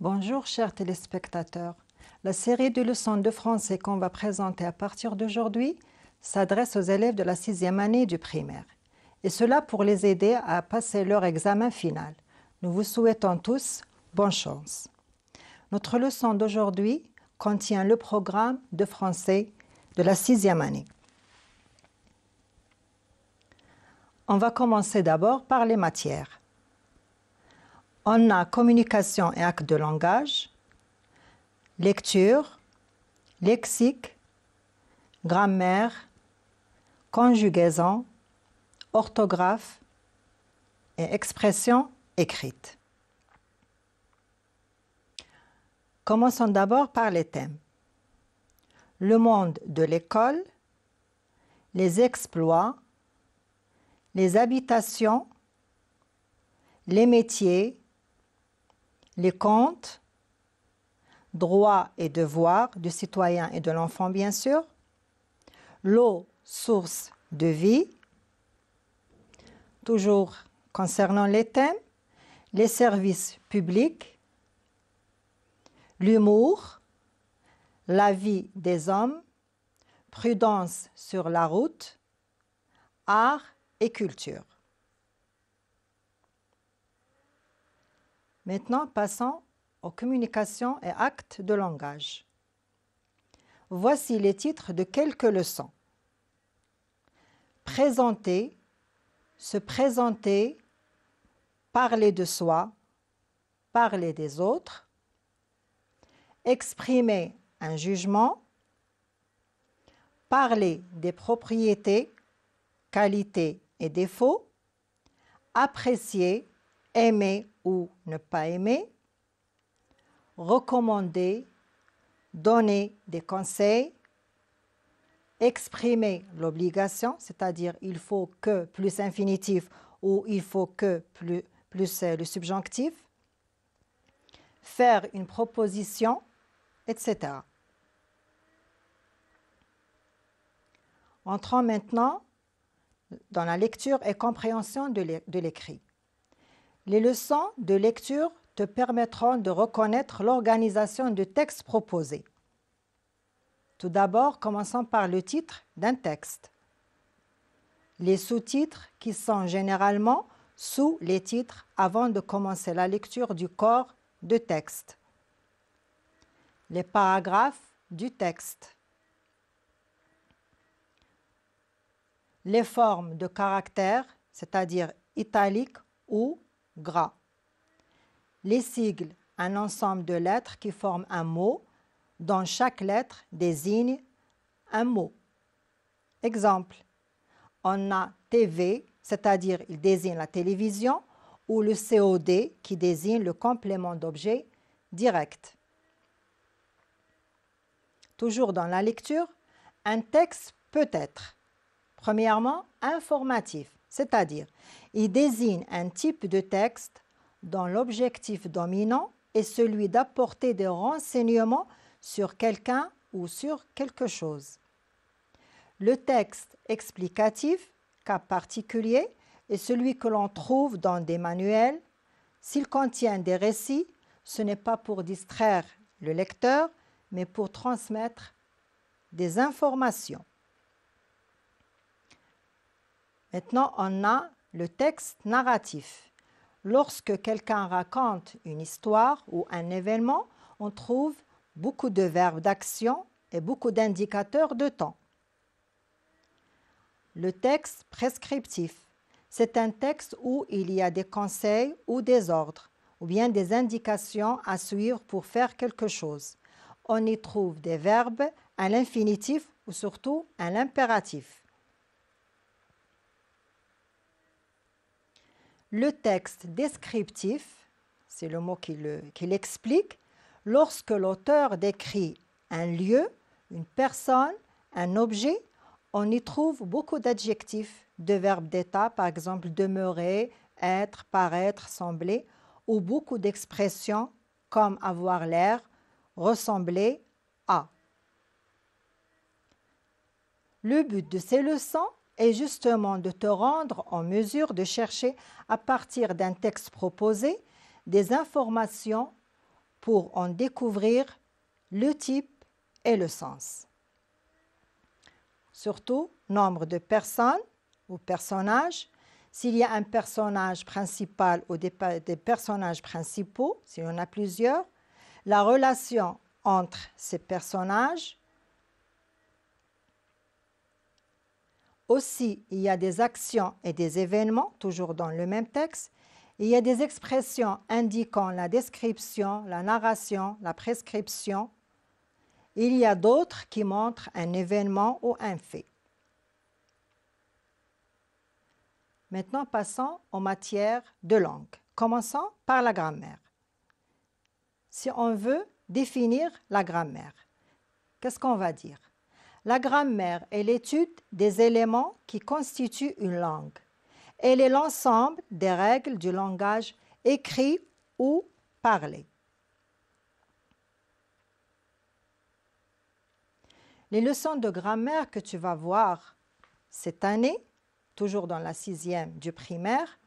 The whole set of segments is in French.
Bonjour chers téléspectateurs, la série de leçons de français qu'on va présenter à partir d'aujourd'hui s'adresse aux élèves de la sixième année du primaire, et cela pour les aider à passer leur examen final. Nous vous souhaitons tous bonne chance. Notre leçon d'aujourd'hui contient le programme de français de la sixième année. On va commencer d'abord par les matières. On a communication et actes de langage, lecture, lexique, grammaire, conjugaison, orthographe et expression écrite. Commençons d'abord par les thèmes. Le monde de l'école, les exploits, les habitations, les métiers, les contes, droits et devoirs du citoyen et de l'enfant, bien sûr. L'eau, source de vie. Toujours concernant les thèmes, les services publics, l'humour, la vie des hommes, prudence sur la route, art et culture. Maintenant, passons aux communications et actes de langage. Voici les titres de quelques leçons. Présenter, se présenter, parler de soi, parler des autres, exprimer un jugement, parler des propriétés, qualités et défauts, apprécier, aimer ou ne pas aimer, recommander, donner des conseils, exprimer l'obligation, c'est-à-dire il faut que plus infinitif ou il faut que plus, euh, le subjonctif, faire une proposition, etc. Entrons maintenant dans la lecture et compréhension de l'écrit. Les leçons de lecture permettront de reconnaître l'organisation du texte proposé. Tout d'abord, commençons par le titre d'un texte. Les sous-titres qui sont généralement sous les titres avant de commencer la lecture du corps de texte. Les paragraphes du texte. Les formes de caractère, c'est-à-dire italique ou gras. Les sigles, un ensemble de lettres qui forment un mot, dont chaque lettre désigne un mot. Exemple, on a TV, c'est-à-dire il désigne la télévision, ou le COD qui désigne le complément d'objet direct. Toujours dans la lecture, un texte peut être, premièrement, informatif, c'est-à-dire il désigne un type de texte dont l'objectif dominant est celui d'apporter des renseignements sur quelqu'un ou sur quelque chose. Le texte explicatif, cas particulier, est celui que l'on trouve dans des manuels. S'il contient des récits, ce n'est pas pour distraire le lecteur, mais pour transmettre des informations. Maintenant, on a le texte narratif. Lorsque quelqu'un raconte une histoire ou un événement, on trouve beaucoup de verbes d'action et beaucoup d'indicateurs de temps. Le texte prescriptif, c'est un texte où il y a des conseils ou des ordres, ou bien des indications à suivre pour faire quelque chose. On y trouve des verbes, à l'infinitif ou surtout à l'impératif. le texte descriptif, c'est le mot qui l'explique, lorsque l'auteur décrit un lieu, une personne, un objet, on y trouve beaucoup d'adjectifs, de verbes d'état, par exemple demeurer, être, paraître, sembler, ou beaucoup d'expressions comme avoir l'air, ressembler à. Le but de ces leçons est justement de te rendre en mesure de chercher à partir d'un texte proposé des informations pour en découvrir le type et le sens. Surtout, nombre de personnes ou personnages. S'il y a un personnage principal ou des, des personnages principaux, s'il y en a plusieurs, la relation entre ces personnages, Aussi, il y a des actions et des événements, toujours dans le même texte. Il y a des expressions indiquant la description, la narration, la prescription. Il y a d'autres qui montrent un événement ou un fait. Maintenant, passons aux matières de langue. Commençons par la grammaire. Si on veut définir la grammaire, qu'est-ce qu'on va dire la grammaire est l'étude des éléments qui constituent une langue. Elle est l'ensemble des règles du langage écrit ou parlé. Les leçons de grammaire que tu vas voir cette année, toujours dans la sixième du primaire,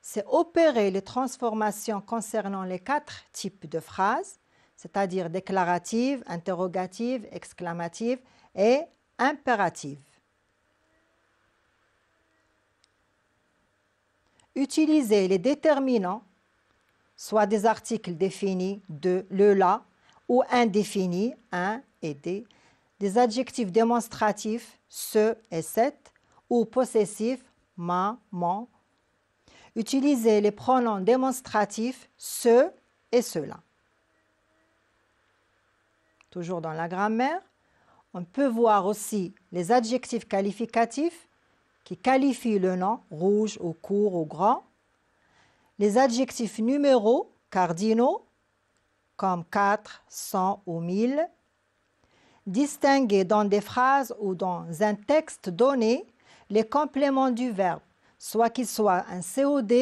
c'est opérer les transformations concernant les quatre types de phrases, c'est-à-dire déclarative, interrogative, exclamative et impérative. Utilisez les déterminants, soit des articles définis de le la ou indéfinis, un et des, des adjectifs démonstratifs ce et cette ou possessifs ma, mon. Utilisez les pronoms démonstratifs ce et cela toujours dans la grammaire. On peut voir aussi les adjectifs qualificatifs qui qualifient le nom, rouge ou court ou grand. Les adjectifs numéraux, cardinaux, comme 4, 100 ou 1000. Distinguer dans des phrases ou dans un texte donné les compléments du verbe, soit qu'il soit un COD,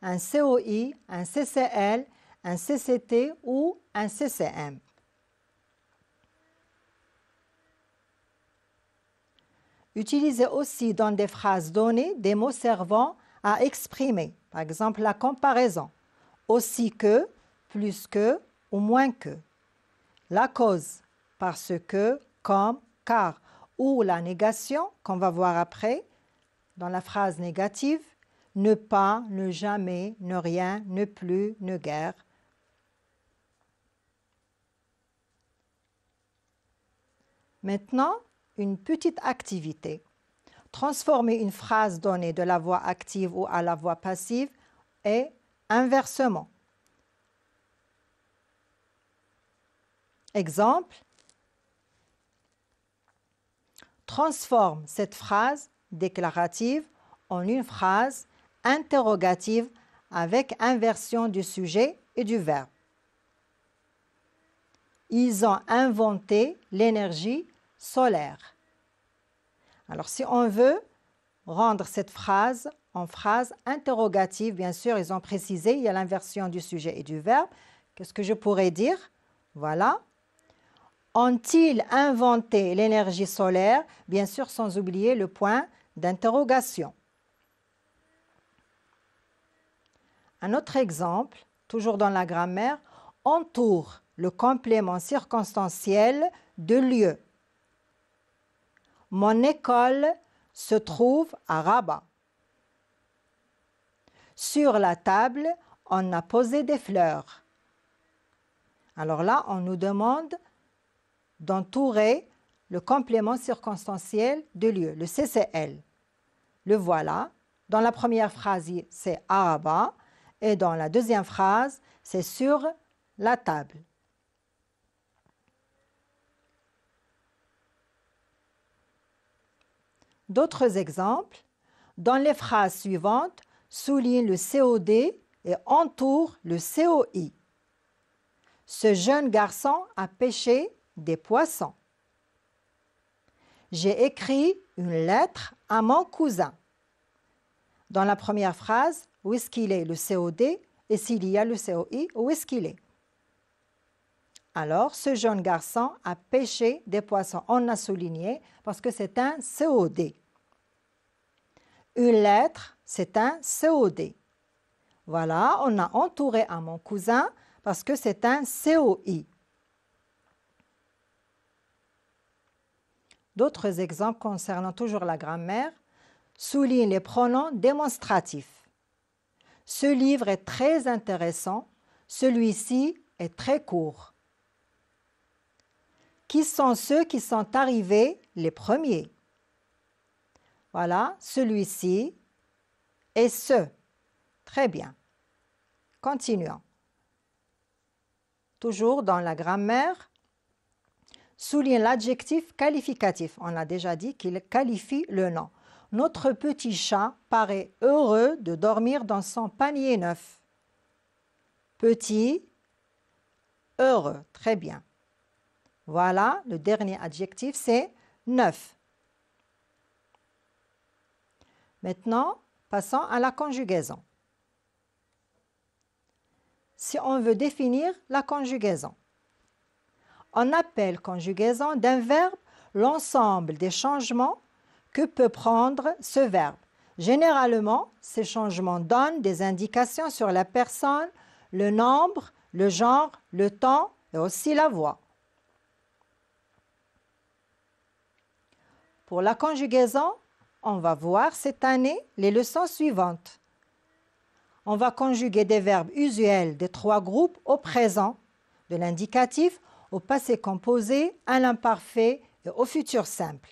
un COI, un CCL, un CCT ou un CCM. Utilisez aussi dans des phrases données des mots servant à exprimer, par exemple la comparaison, aussi que, plus que ou moins que. La cause, parce que, comme, car, ou la négation, qu'on va voir après, dans la phrase négative, ne pas, ne jamais, ne rien, ne plus, ne guère. Maintenant, une petite activité. Transformer une phrase donnée de la voix active ou à la voix passive et inversement. Exemple, transforme cette phrase déclarative en une phrase interrogative avec inversion du sujet et du verbe. Ils ont inventé l'énergie solaire. Alors si on veut rendre cette phrase en phrase interrogative, bien sûr, ils ont précisé, il y a l'inversion du sujet et du verbe. Qu'est-ce que je pourrais dire Voilà. Ont-ils inventé l'énergie solaire Bien sûr, sans oublier le point d'interrogation. Un autre exemple, toujours dans la grammaire, entoure le complément circonstanciel de lieu. Mon école se trouve à Rabat. Sur la table, on a posé des fleurs. Alors là, on nous demande d'entourer le complément circonstanciel de lieu, le CCL. Le voilà. Dans la première phrase, c'est à Rabat. Et dans la deuxième phrase, c'est sur la table. D'autres exemples, dans les phrases suivantes, souligne le COD et entoure le COI. Ce jeune garçon a pêché des poissons. J'ai écrit une lettre à mon cousin. Dans la première phrase, où est-ce qu'il est, le COD, et s'il y a le COI, où est-ce qu'il est alors, ce jeune garçon a pêché des poissons. On a souligné parce que c'est un COD. Une lettre, c'est un COD. Voilà, on a entouré à mon cousin parce que c'est un COI. D'autres exemples concernant toujours la grammaire soulignent les pronoms démonstratifs. Ce livre est très intéressant, celui-ci est très court qui sont ceux qui sont arrivés les premiers. Voilà, celui-ci et ce. Très bien. Continuons. Toujours dans la grammaire, souligne l'adjectif qualificatif. On a déjà dit qu'il qualifie le nom. Notre petit chat paraît heureux de dormir dans son panier neuf. Petit, heureux, très bien. Voilà, le dernier adjectif, c'est neuf. Maintenant, passons à la conjugaison. Si on veut définir la conjugaison, on appelle conjugaison d'un verbe l'ensemble des changements que peut prendre ce verbe. Généralement, ces changements donnent des indications sur la personne, le nombre, le genre, le temps et aussi la voix. Pour la conjugaison, on va voir cette année les leçons suivantes. On va conjuguer des verbes usuels des trois groupes au présent, de l'indicatif au passé composé, à l'imparfait et au futur simple.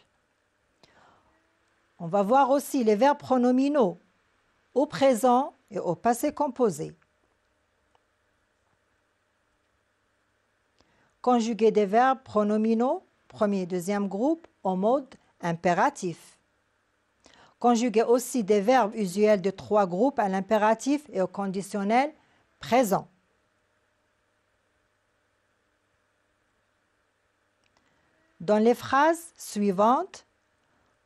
On va voir aussi les verbes pronominaux au présent et au passé composé. Conjuguer des verbes pronominaux, premier et deuxième groupe, au mode impératif. Conjuguez aussi des verbes usuels de trois groupes à l'impératif et au conditionnel présent. Dans les phrases suivantes,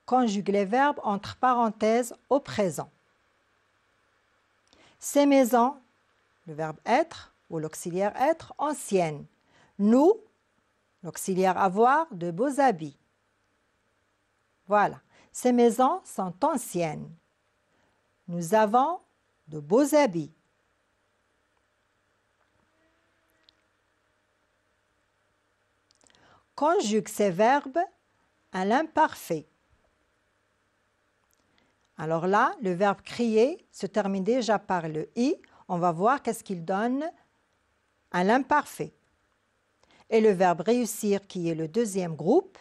conjugue les verbes entre parenthèses au présent. Ces maisons, le verbe être ou l'auxiliaire être, ancienne. Nous, l'auxiliaire avoir, de beaux habits. Voilà, ces maisons sont anciennes. Nous avons de beaux habits. Conjugue ces verbes à l'imparfait. Alors là, le verbe crier se termine déjà par le i. On va voir qu'est-ce qu'il donne à l'imparfait. Et le verbe réussir, qui est le deuxième groupe,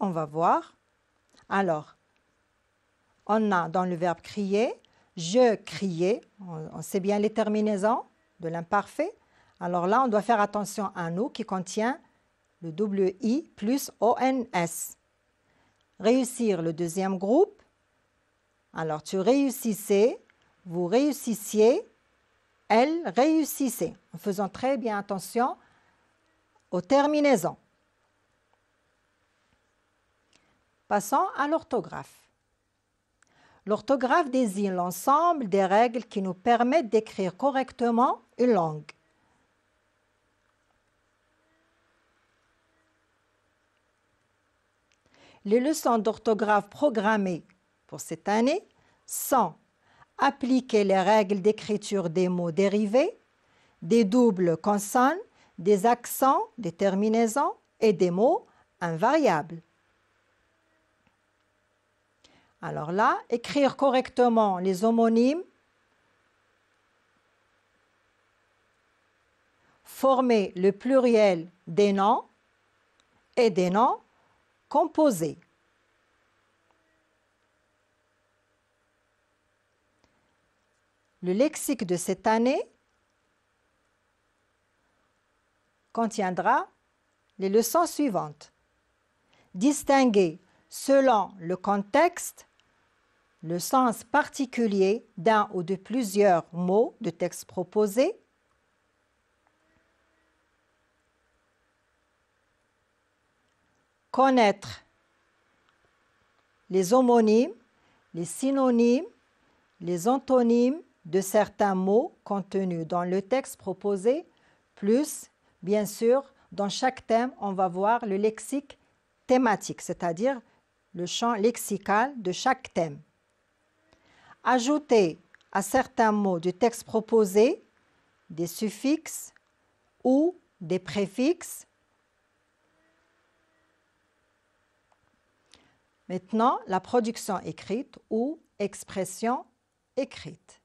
on va voir alors, on a dans le verbe crier, je criais, on, sait bien les terminaisons de l'imparfait. Alors là, on doit faire attention à nous qui contient le w i plus ons. Réussir le deuxième groupe. Alors tu réussissais, vous réussissiez, elle réussissait. En faisant très bien attention aux terminaisons. Passons à l'orthographe. L'orthographe désigne l'ensemble des règles qui nous permettent d'écrire correctement une langue. Les leçons d'orthographe programmées pour cette année sont appliquer les règles d'écriture des mots dérivés, des doubles consonnes, des accents, des terminaisons et des mots invariables. Alors là, écrire correctement les homonymes, former le pluriel des noms et des noms composés. Le lexique de cette année contiendra les leçons suivantes. Distinguer selon le contexte le sens particulier d'un ou de plusieurs mots de texte proposé. Connaître les homonymes, les synonymes, les antonymes de certains mots contenus dans le texte proposé, plus, bien sûr, dans chaque thème, on va voir le lexique thématique, c'est-à-dire le champ lexical de chaque thème. Ajouter à certains mots du texte proposé des suffixes ou des préfixes. Maintenant, la production écrite ou expression écrite.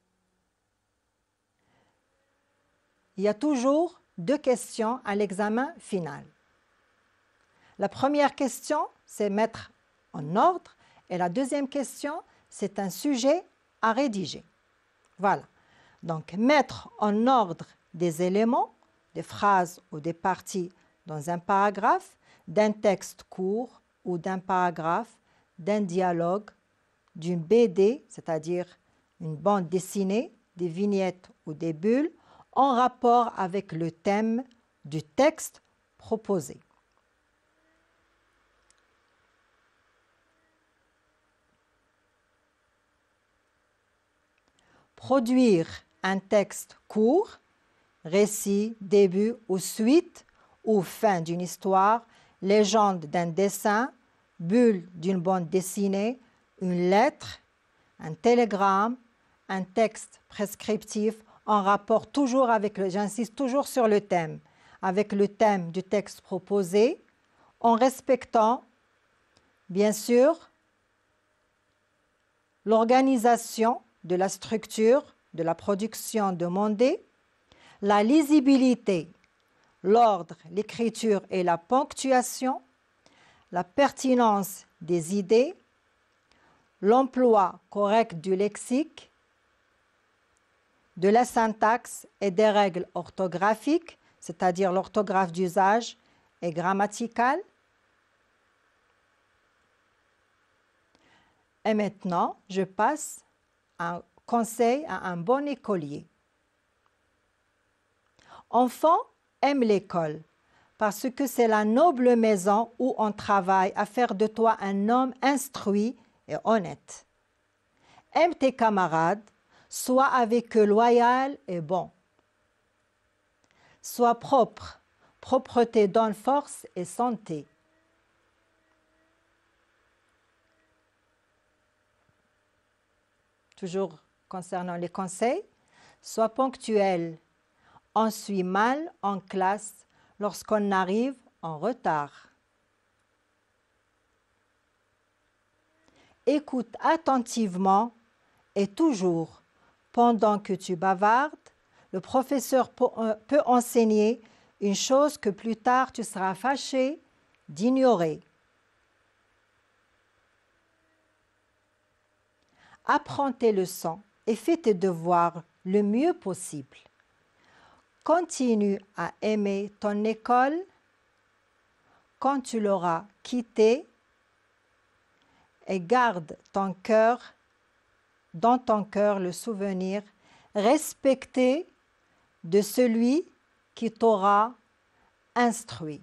Il y a toujours deux questions à l'examen final. La première question, c'est mettre en ordre. Et la deuxième question, c'est un sujet à rédiger. Voilà. Donc, mettre en ordre des éléments, des phrases ou des parties dans un paragraphe, d'un texte court ou d'un paragraphe, d'un dialogue, d'une BD, c'est-à-dire une bande dessinée, des vignettes ou des bulles, en rapport avec le thème du texte proposé. produire un texte court, récit, début ou suite ou fin d'une histoire, légende d'un dessin, bulle d'une bande dessinée, une lettre, un télégramme, un texte prescriptif en rapport toujours avec le, j'insiste toujours sur le thème, avec le thème du texte proposé, en respectant, bien sûr, l'organisation de la structure de la production demandée, la lisibilité, l'ordre, l'écriture et la ponctuation, la pertinence des idées, l'emploi correct du lexique, de la syntaxe et des règles orthographiques, c'est-à-dire l'orthographe d'usage et grammaticale. Et maintenant, je passe conseil à un bon écolier. Enfant, aime l'école parce que c'est la noble maison où on travaille à faire de toi un homme instruit et honnête. Aime tes camarades, sois avec eux loyal et bon. Sois propre, propreté donne force et santé. toujours concernant les conseils, sois ponctuel. On suit mal en classe lorsqu'on arrive en retard. Écoute attentivement et toujours, pendant que tu bavardes, le professeur peut euh, enseigner une chose que plus tard tu seras fâché d'ignorer. apprends tes leçons et fais tes devoirs le mieux possible. Continue à aimer ton école quand tu l'auras quittée et garde ton cœur, dans ton cœur le souvenir respecté de celui qui t'aura instruit.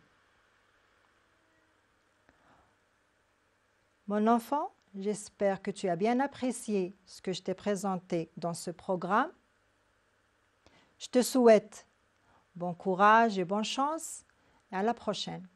Mon enfant, J'espère que tu as bien apprécié ce que je t'ai présenté dans ce programme. Je te souhaite bon courage et bonne chance et à la prochaine.